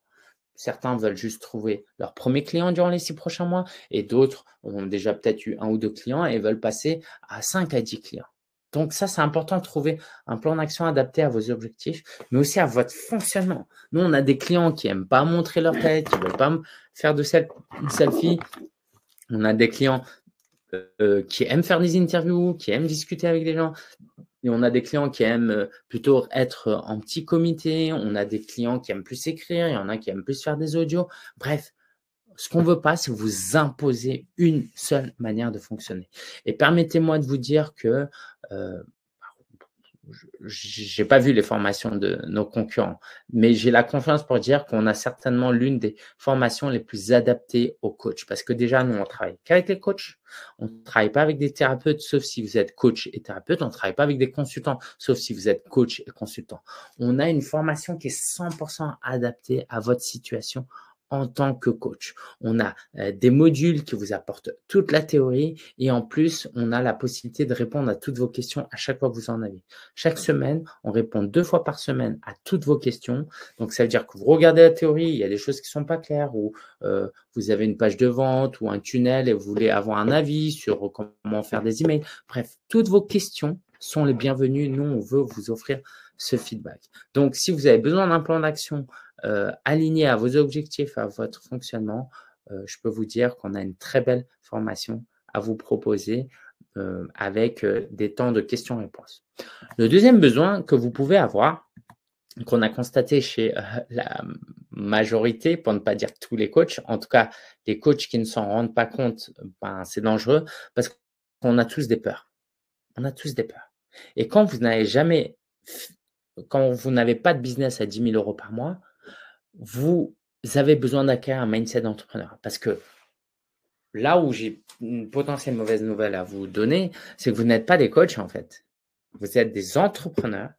Certains veulent juste trouver leur premier client durant les six prochains mois et d'autres ont déjà peut-être eu un ou deux clients et veulent passer à 5 à 10 clients. Donc ça, c'est important de trouver un plan d'action adapté à vos objectifs, mais aussi à votre fonctionnement. Nous, on a des clients qui n'aiment pas montrer leur tête, qui ne veulent pas faire de selfie. On a des clients euh, qui aiment faire des interviews, qui aiment discuter avec des gens. Et on a des clients qui aiment euh, plutôt être en petit comité, on a des clients qui aiment plus écrire, il y en a qui aiment plus faire des audios. Bref, ce qu'on ne veut pas, c'est vous imposer une seule manière de fonctionner. Et permettez-moi de vous dire que euh, j'ai pas vu les formations de nos concurrents, mais j'ai la confiance pour dire qu'on a certainement l'une des formations les plus adaptées aux coachs. Parce que déjà, nous, on travaille qu'avec les coachs. On ne travaille pas avec des thérapeutes, sauf si vous êtes coach et thérapeute. On ne travaille pas avec des consultants, sauf si vous êtes coach et consultant. On a une formation qui est 100% adaptée à votre situation en tant que coach. On a euh, des modules qui vous apportent toute la théorie et en plus, on a la possibilité de répondre à toutes vos questions à chaque fois que vous en avez. Chaque semaine, on répond deux fois par semaine à toutes vos questions. Donc, ça veut dire que vous regardez la théorie, il y a des choses qui sont pas claires ou euh, vous avez une page de vente ou un tunnel et vous voulez avoir un avis sur comment faire des emails. Bref, toutes vos questions sont les bienvenues. Nous, on veut vous offrir ce feedback. Donc, si vous avez besoin d'un plan d'action euh, aligné à vos objectifs, à votre fonctionnement, euh, je peux vous dire qu'on a une très belle formation à vous proposer euh, avec des temps de questions-réponses. Le deuxième besoin que vous pouvez avoir, qu'on a constaté chez la majorité, pour ne pas dire tous les coachs, en tout cas les coachs qui ne s'en rendent pas compte, ben, c'est dangereux parce qu'on a tous des peurs. On a tous des peurs. Et quand vous n'avez jamais quand vous n'avez pas de business à 10 000 euros par mois, vous avez besoin d'acquérir un mindset d'entrepreneur. Parce que là où j'ai une potentielle mauvaise nouvelle à vous donner, c'est que vous n'êtes pas des coachs en fait. Vous êtes des entrepreneurs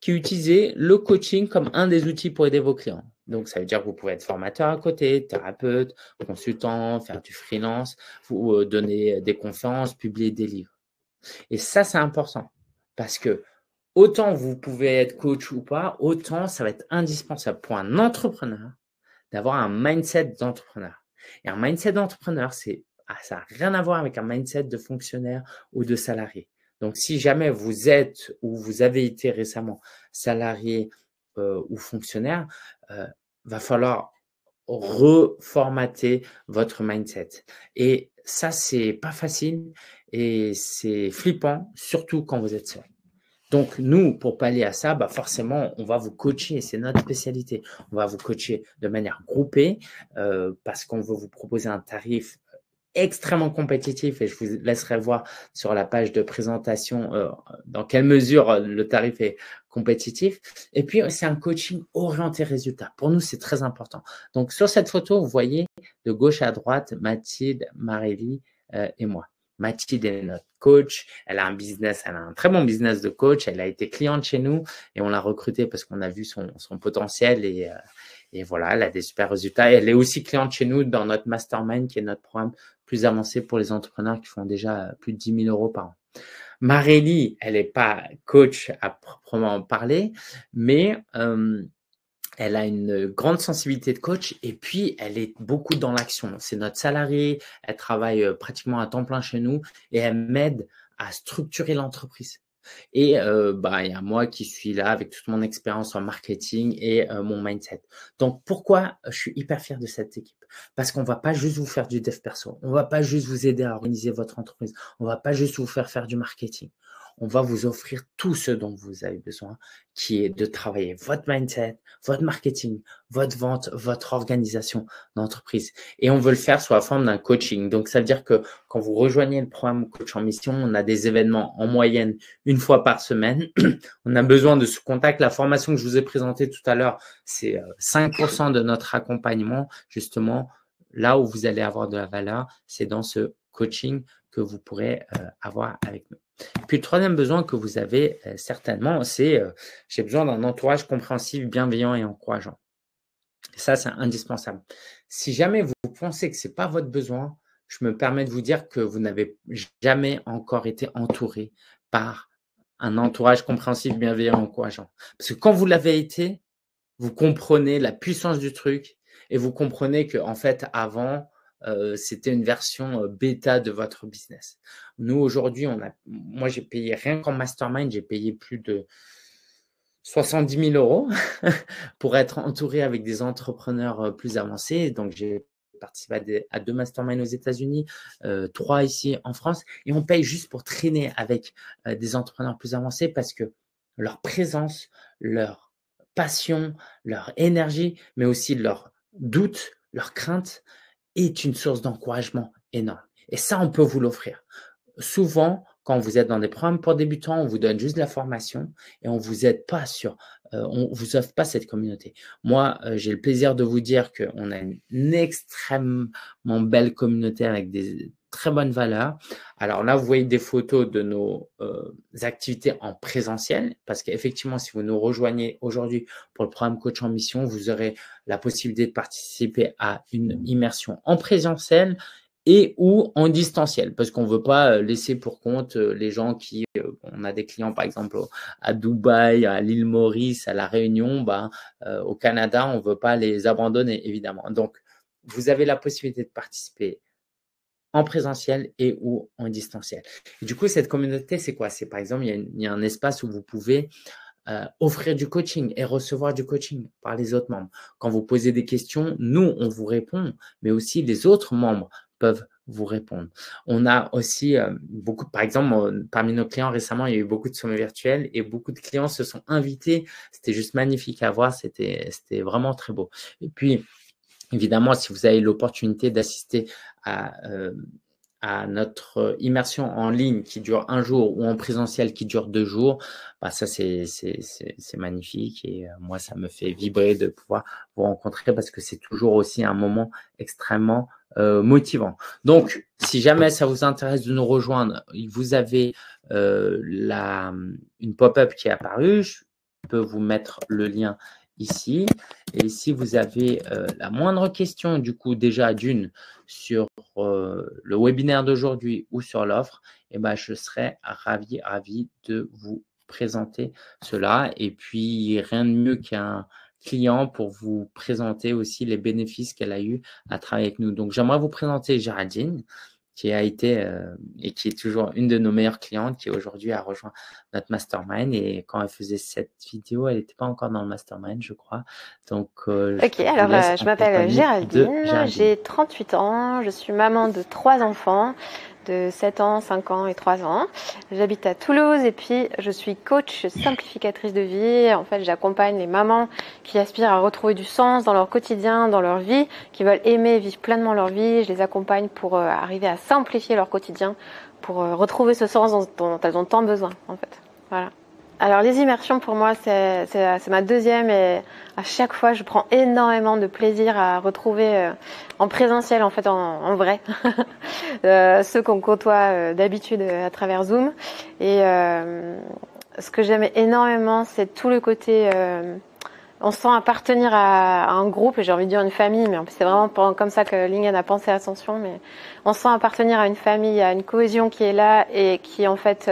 qui utilisent le coaching comme un des outils pour aider vos clients. Donc, ça veut dire que vous pouvez être formateur à côté, thérapeute, consultant, faire du freelance, vous euh, donner des conférences, publier des livres. Et ça, c'est important parce que autant vous pouvez être coach ou pas, autant ça va être indispensable pour un entrepreneur d'avoir un mindset d'entrepreneur. Et un mindset d'entrepreneur, c'est ah, ça n'a rien à voir avec un mindset de fonctionnaire ou de salarié. Donc, si jamais vous êtes ou vous avez été récemment salarié euh, ou fonctionnaire, euh, va falloir reformater votre mindset. Et ça, c'est pas facile et c'est flippant, surtout quand vous êtes seul. Donc, nous, pour pallier à ça, bah forcément, on va vous coacher, c'est notre spécialité. On va vous coacher de manière groupée euh, parce qu'on veut vous proposer un tarif euh, extrêmement compétitif et je vous laisserai voir sur la page de présentation euh, dans quelle mesure le tarif est compétitif. Et puis, c'est un coaching orienté résultat. Pour nous, c'est très important. Donc, sur cette photo, vous voyez de gauche à droite Mathilde, Marélie et moi. Mathilde est notre coach. Elle a un business, elle a un très bon business de coach. Elle a été cliente chez nous et on l'a recrutée parce qu'on a vu son, son potentiel et, euh, et, voilà, elle a des super résultats. elle est aussi cliente chez nous dans notre mastermind qui est notre programme plus avancé pour les entrepreneurs qui font déjà plus de 10 000 euros par an. Marélie, elle n'est pas coach à proprement parler, mais euh, elle a une grande sensibilité de coach et puis elle est beaucoup dans l'action. C'est notre salariée, elle travaille euh, pratiquement à temps plein chez nous et elle m'aide à structurer l'entreprise. Et euh, bah il y a moi qui suis là avec toute mon expérience en marketing et euh, mon mindset. Donc pourquoi je suis hyper fier de cette équipe Parce qu'on ne va pas juste vous faire du dev perso, on va pas juste vous aider à organiser votre entreprise, on va pas juste vous faire faire du marketing on va vous offrir tout ce dont vous avez besoin, qui est de travailler votre mindset, votre marketing, votre vente, votre organisation d'entreprise. Et on veut le faire sous la forme d'un coaching. Donc, ça veut dire que quand vous rejoignez le programme Coach en Mission, on a des événements en moyenne une fois par semaine. on a besoin de ce contact. La formation que je vous ai présentée tout à l'heure, c'est 5% euh, de notre accompagnement, justement. Là où vous allez avoir de la valeur, c'est dans ce coaching que vous pourrez euh, avoir avec nous. Puis le troisième besoin que vous avez euh, certainement, c'est euh, j'ai besoin d'un entourage compréhensif, bienveillant et encourageant. ça, c'est indispensable. Si jamais vous pensez que ce n'est pas votre besoin, je me permets de vous dire que vous n'avez jamais encore été entouré par un entourage compréhensif, bienveillant, et encourageant. Parce que quand vous l'avez été, vous comprenez la puissance du truc et vous comprenez que en fait, avant, euh, c'était une version euh, bêta de votre business. Nous, aujourd'hui, on moi, j'ai payé rien qu'en mastermind, j'ai payé plus de 70 000 euros pour être entouré avec des entrepreneurs euh, plus avancés. Donc, j'ai participé à, deux masterminds aux États-Unis, trois ici en France, et on paye juste pour traîner avec des entrepreneurs plus avancés parce que leur présence, leur passion, leur énergie, mais aussi leurs doutes, leurs craintes, est une source d'encouragement énorme. Et ça, on peut vous l'offrir. Souvent, quand vous êtes dans des programmes pour débutants, on vous donne juste de la formation et on vous aide pas sur, euh, on vous offre pas cette communauté. Moi, euh, j'ai le plaisir de vous dire qu'on a une extrêmement belle communauté avec des très bonne valeur. Alors là, vous voyez des photos de nos euh, activités en présentiel, parce qu'effectivement, si vous nous rejoignez aujourd'hui pour le programme Coach en Mission, vous aurez la possibilité de participer à une immersion en présentiel et ou en distanciel, parce qu'on ne veut pas euh, laisser pour compte euh, les gens qui, on a des clients par exemple à Dubaï, à l'île Maurice, à la Réunion, bah, au Canada, on ne veut pas les abandonner évidemment. Donc, vous avez la possibilité de participer en présentiel et ou en distanciel. du coup, cette communauté, c'est quoi C'est par exemple, il y, a, un espace où vous pouvez euh, offrir du coaching et recevoir du coaching par les autres membres. Quand vous posez des questions, nous, on vous répond, mais aussi les autres membres peuvent vous répondre. On a aussi euh, beaucoup, par exemple, parmi nos clients récemment, il y a eu beaucoup de sommets virtuels et beaucoup de clients se sont invités. C'était juste magnifique à voir, c'était vraiment très beau. Et puis, Évidemment, si vous avez l'opportunité d'assister à, euh, à, notre immersion en ligne qui dure un jour ou en présentiel qui dure deux jours, bah ça c'est magnifique et euh, moi ça me fait vibrer de pouvoir vous rencontrer parce que c'est toujours aussi un moment extrêmement euh, motivant. Donc, si jamais ça vous intéresse de nous rejoindre, vous avez la, une pop-up qui est apparue. Je peux vous mettre le lien ici. Et si vous avez euh, la moindre question, du coup, déjà d'une sur euh, le webinaire d'aujourd'hui ou sur l'offre, et eh ben, je serais ravi, ravi de vous présenter cela. Et puis, rien de mieux qu'un client pour vous présenter aussi les bénéfices qu'elle a eu à travailler avec nous. Donc, j'aimerais vous présenter Géraldine qui a été euh, et qui est toujours une de nos meilleures clientes, qui aujourd'hui a rejoint notre mastermind. Et quand elle faisait cette vidéo, elle n'était pas encore dans le mastermind, je crois. Donc, euh, ok, alors euh, je m'appelle Géraldine, j'ai 38 ans, je suis maman de trois enfants de 7 ans, 5 ans et 3 ans. J'habite à Toulouse et puis je suis coach simplificatrice de vie. En fait, j'accompagne les mamans qui aspirent à retrouver du sens dans leur quotidien, dans leur vie, qui veulent aimer et vivre pleinement leur vie. Je les accompagne pour euh, arriver à simplifier leur quotidien, pour euh, retrouver ce sens dont, dont elles ont tant besoin en fait. Voilà. Alors les immersions pour moi c'est, ma deuxième et à chaque fois je prends énormément de plaisir à retrouver euh, en présentiel en fait en, vrai euh, ceux qu'on côtoie euh, d'habitude à travers Zoom et ce que j'aime énormément c'est tout le côté on sent appartenir à, un groupe, et j'ai envie de dire une famille, mais c'est vraiment comme ça que Lingen a pensé Ascension, mais on sent appartenir à une famille, à une cohésion qui est là et qui en fait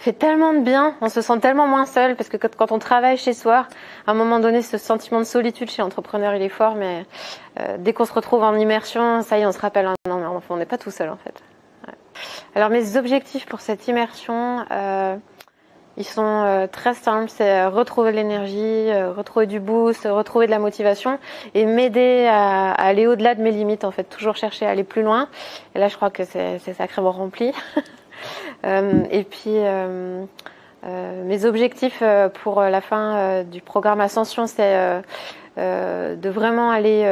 fait tellement de bien, on se sent tellement moins seul parce que quand on travaille chez soi, à un moment donné, ce sentiment de solitude chez l'entrepreneur, il est fort, mais euh, dès qu'on se retrouve en immersion, ça y est, on se rappelle, hein, non, mais on n'est pas tout seul en fait. Alors mes objectifs pour cette immersion, euh, ils sont euh, très simples, c'est euh, retrouver l'énergie, retrouver du boost, retrouver de la motivation et m'aider à, à aller au-delà de mes limites en fait, toujours chercher à aller plus loin. Et là, je crois que c'est sacrément rempli. Euh, et puis, euh, euh, mes objectifs pour la fin du programme Ascension, c'est de vraiment aller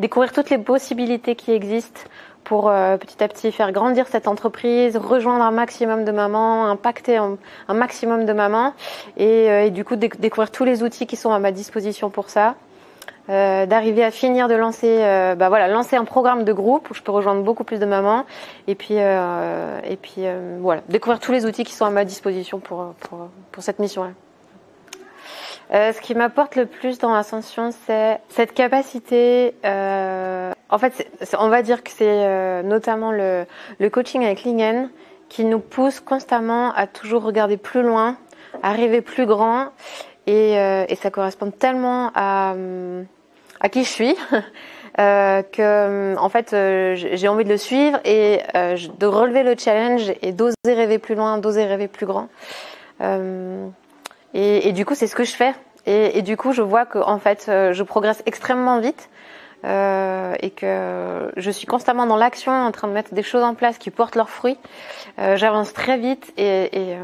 découvrir toutes les possibilités qui existent pour petit à petit faire grandir cette entreprise, rejoindre un maximum de mamans, impacter un, maximum de mamans et, du coup découvrir tous les outils qui sont à ma disposition pour ça. Euh, d'arriver à finir de lancer, euh, bah voilà, lancer un programme de groupe où je peux rejoindre beaucoup plus de mamans et puis euh, et puis voilà, découvrir tous les outils qui sont à ma disposition pour pour, cette mission-là. ce qui m'apporte le plus dans Ascension, c'est cette capacité. en fait, on va dire que c'est notamment le, le coaching avec Lingen qui nous pousse constamment à toujours regarder plus loin, à rêver plus grand euh, et, ça correspond tellement à, euh, à qui je suis. Euh, que en fait j'ai envie de le suivre et de relever le challenge et d'oser rêver plus loin, d'oser rêver plus grand. Et, du coup c'est ce que je fais. Et, du coup je vois que en fait je progresse extrêmement vite et que je suis constamment dans l'action, en train de mettre des choses en place qui portent leurs fruits. J'avance très vite et, et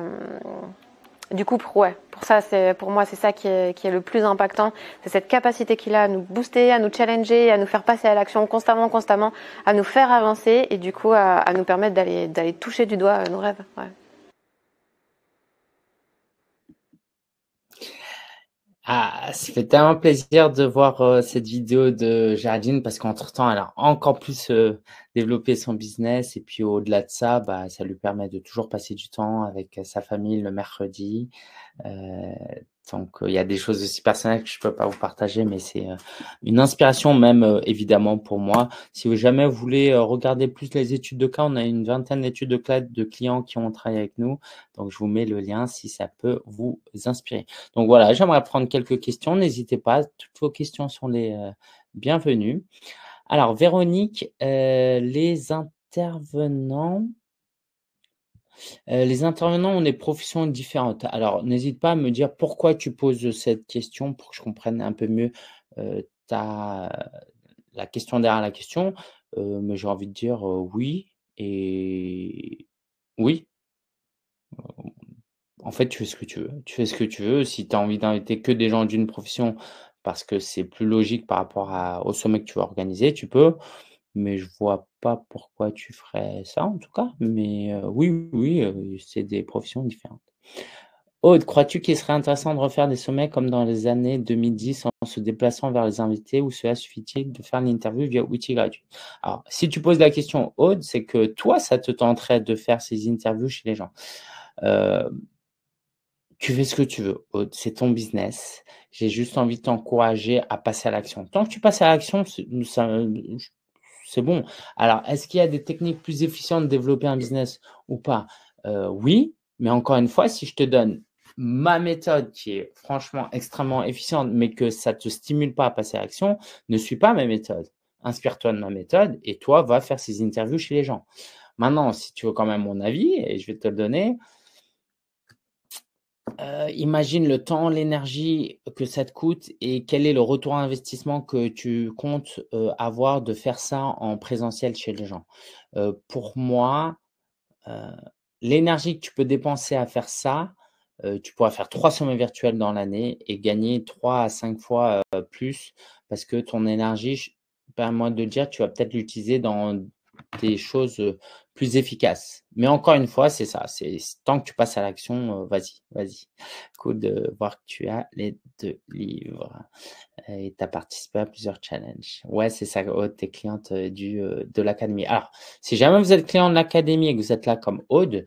du coup, pour, ouais, pour ça, pour moi, c'est ça qui est, le plus impactant. C'est cette capacité qu'il a à nous booster, à nous challenger, à nous faire passer à l'action constamment, constamment, à nous faire avancer et du coup à, nous permettre d'aller toucher du doigt euh, nos rêves. Ah, ça fait tellement plaisir de voir euh, cette vidéo de Jardine parce qu'entre-temps, elle a encore plus euh, développé son business et puis au-delà de ça, bah, ça lui permet de toujours passer du temps avec euh, sa famille le mercredi, donc, euh, il y a des choses aussi personnelles que je ne peux pas vous partager, mais c'est euh, une inspiration même, euh, évidemment, pour moi. Si vous jamais voulez regarder plus les études de cas, on a une vingtaine d'études de cas de clients qui ont travaillé avec nous. Donc, je vous mets le lien si ça peut vous inspirer. Donc, voilà, j'aimerais prendre quelques questions. N'hésitez pas, toutes vos questions sont les bienvenues. Alors, Véronique, les intervenants euh, les intervenants ont des professions différentes. Alors, n'hésite pas à me dire pourquoi tu poses cette question pour que je comprenne un peu mieux euh, ta, la question derrière la question. Euh, mais j'ai envie de dire oui et oui. En fait, tu fais ce que tu veux. Tu fais ce que tu veux. Si tu as envie d'inviter que des gens d'une profession parce que c'est plus logique par rapport au sommet que tu vas organiser, tu peux mais je vois pas pourquoi tu ferais ça en tout cas. Mais oui, oui, c'est des professions différentes. Aude, crois-tu qu'il serait intéressant de refaire des sommets comme dans les années 2010 en se déplaçant vers les invités ou cela suffit-il de faire l'interview via outil gratuit Alors, si tu poses la question, Aude, c'est que toi, ça te tenterait de faire ces interviews chez les gens. tu fais ce que tu veux, Aude, c'est ton business. J'ai juste envie de t'encourager à passer à l'action. Tant que tu passes à l'action, ça, c'est bon. Alors, est-ce qu'il y a des techniques plus efficientes de développer un business ou pas euh, Oui, mais encore une fois, si je te donne ma méthode qui est franchement extrêmement efficiente, mais que ça ne te stimule pas à passer à l'action, ne suis pas ma méthode. Inspire-toi de ma méthode et toi, va faire ces interviews chez les gens. Maintenant, si tu veux quand même mon avis, et je vais te le donner, euh, imagine le temps, l'énergie que ça te coûte et quel est le retour investissement que tu comptes euh, avoir de faire ça en présentiel chez les gens. Euh, pour moi, l'énergie que tu peux dépenser à faire ça, tu pourras faire trois sommets virtuels dans l'année et gagner trois à cinq fois plus parce que ton énergie, permets-moi ben, de le dire, tu vas peut-être l'utiliser dans des choses plus efficaces. Mais encore une fois, c'est ça. C'est tant que tu passes à l'action, vas-y, vas-y. Cool de voir que tu as les deux livres et tu as participé à plusieurs challenges. Ouais, c'est ça. Aude, oh, t'es cliente du, de l'académie. Alors, si jamais vous êtes client de l'académie et que vous êtes là comme Aude,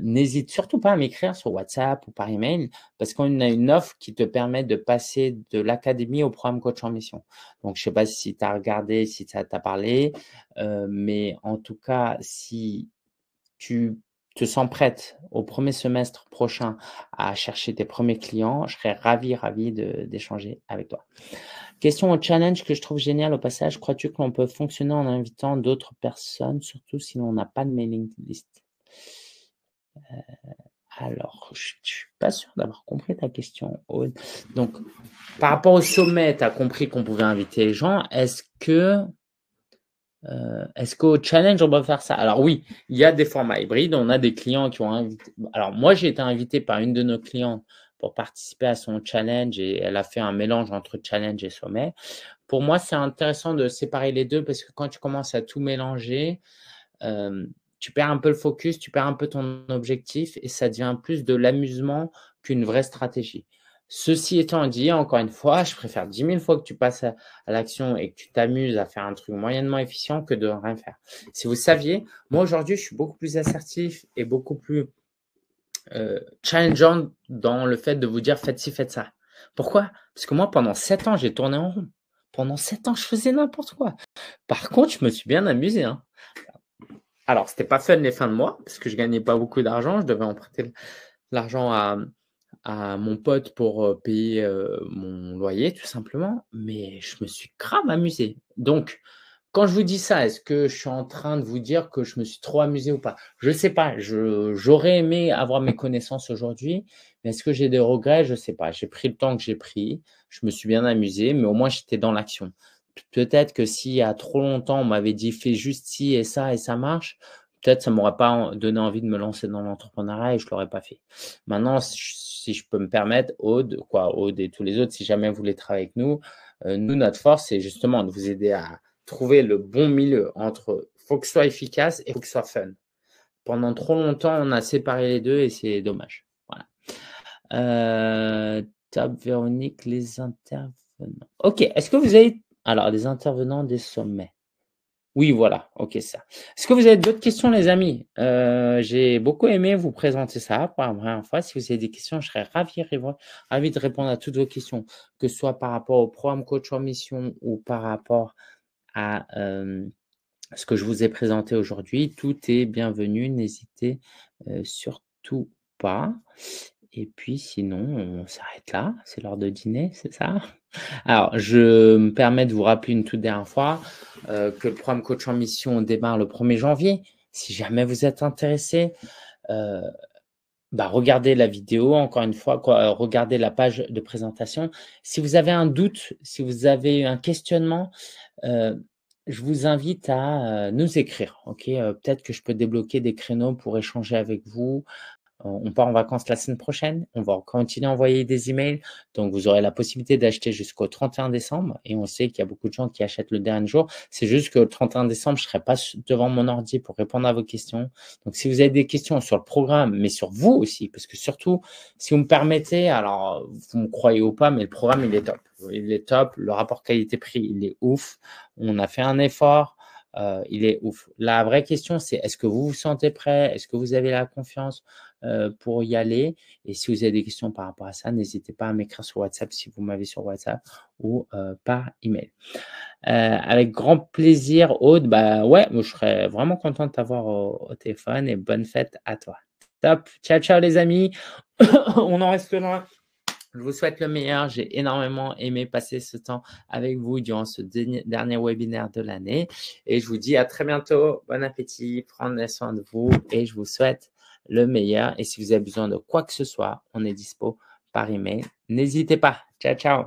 n'hésite surtout pas à m'écrire sur WhatsApp ou par email parce qu'on a une offre qui te permet de passer de l'académie au programme coach en mission. Donc, je sais pas si tu as regardé, si ça t'a parlé, mais en tout cas, si tu te sens prête au premier semestre prochain à chercher tes premiers clients, je serais ravi, ravi d'échanger avec toi. Question au challenge que je trouve génial au passage. Crois-tu que l'on peut fonctionner en invitant d'autres personnes, surtout si l'on n'a pas de mailing list euh, alors, je ne suis pas sûr d'avoir compris ta question. Donc, par rapport au sommet, tu as compris qu'on pouvait inviter les gens. Est-ce que euh, Est-ce qu'au challenge, on peut faire ça Alors oui, il y a des formats hybrides. On a des clients qui ont invité. Alors moi, j'ai été invité par une de nos clientes pour participer à son challenge et elle a fait un mélange entre challenge et sommet. Pour moi, c'est intéressant de séparer les deux parce que quand tu commences à tout mélanger, euh, tu perds un peu le focus, tu perds un peu ton objectif et ça devient plus de l'amusement qu'une vraie stratégie. Ceci étant dit, encore une fois, je préfère 10 000 fois que tu passes à, l'action et que tu t'amuses à faire un truc moyennement efficient que de rien faire. Si vous saviez, moi aujourd'hui, je suis beaucoup plus assertif et beaucoup plus euh, challengeant dans le fait de vous dire faites ci, faites ça. Pourquoi Parce que moi, pendant 7 ans, j'ai tourné en rond. Pendant 7 ans, je faisais n'importe quoi. Par contre, je me suis bien amusé. Hein. Alors, c'était pas fun les fins de mois, parce que je gagnais pas beaucoup d'argent. Je devais emprunter l'argent à, à mon pote pour euh, payer euh, mon loyer, tout simplement. Mais je me suis grave amusé. Donc, quand je vous dis ça, est-ce que je suis en train de vous dire que je me suis trop amusé ou pas Je ne sais pas. J'aurais aimé avoir mes connaissances aujourd'hui, mais est-ce que j'ai des regrets Je sais pas. J'ai pris le temps que j'ai pris. Je me suis bien amusé, mais au moins j'étais dans l'action peut-être que si à trop longtemps on m'avait dit fais juste ci et ça et ça marche, peut-être ça m'aurait pas donné envie de me lancer dans l'entrepreneuriat et je l'aurais pas fait. Maintenant, si je peux me permettre, Aude, quoi, Aude et tous les autres, si jamais vous voulez travailler avec nous, euh, nous notre force c'est justement de vous aider à trouver le bon milieu entre faut que ce soit efficace et faut que ce soit fun. Pendant trop longtemps, on a séparé les deux et c'est dommage. Voilà. Euh, Véronique, les intervenants. Ok, est-ce que vous avez alors, les intervenants des sommets. Oui, voilà, ok, ça. Est-ce que vous avez d'autres questions, les amis euh, J'ai beaucoup aimé vous présenter ça pour la première fois. Si vous avez des questions, je serais ravi, de répondre à toutes vos questions, que ce soit par rapport au programme Coach en Mission ou par rapport à euh, ce que je vous ai présenté aujourd'hui. Tout est bienvenu, n'hésitez euh, surtout pas. Et puis sinon, on s'arrête là. C'est l'heure de dîner, c'est ça alors, je me permets de vous rappeler une toute dernière fois euh, que le programme Coach en Mission démarre le 1er janvier. Si jamais vous êtes intéressé, euh, bah, regardez la vidéo, encore une fois, euh, regardez la page de présentation. Si vous avez un doute, si vous avez un questionnement, je vous invite à nous écrire. Ok, Peut-être que je peux débloquer des créneaux pour échanger avec vous, on part en vacances la semaine prochaine. On va continuer à envoyer des emails. Donc, vous aurez la possibilité d'acheter jusqu'au 31 décembre. Et on sait qu'il y a beaucoup de gens qui achètent le dernier jour. C'est juste que le 31 décembre, je ne serai pas devant mon ordi pour répondre à vos questions. Donc, si vous avez des questions sur le programme, mais sur vous aussi, parce que surtout, si vous me permettez, alors, vous me croyez ou pas, mais le programme, il est top. Il est top. Le rapport qualité-prix, il est ouf. On a fait un effort. Euh, il est ouf. La vraie question, c'est est-ce que vous vous sentez prêt Est-ce que vous avez la confiance euh, pour y aller. Et si vous avez des questions par rapport à ça, n'hésitez pas à m'écrire sur WhatsApp si vous m'avez sur WhatsApp ou euh, par email. Euh, avec grand plaisir, Aude. Bah ouais, je serais vraiment contente de t'avoir au, téléphone et bonne fête à toi. Top. Ciao, ciao les amis. On en reste loin, Je vous souhaite le meilleur. J'ai énormément aimé passer ce temps avec vous durant ce dernier webinaire de l'année. Et je vous dis à très bientôt. Bon appétit. Prenez soin de vous. Et je vous souhaite le meilleur. Et si vous avez besoin de quoi que ce soit, on est dispo par email. N'hésitez pas. Ciao, ciao.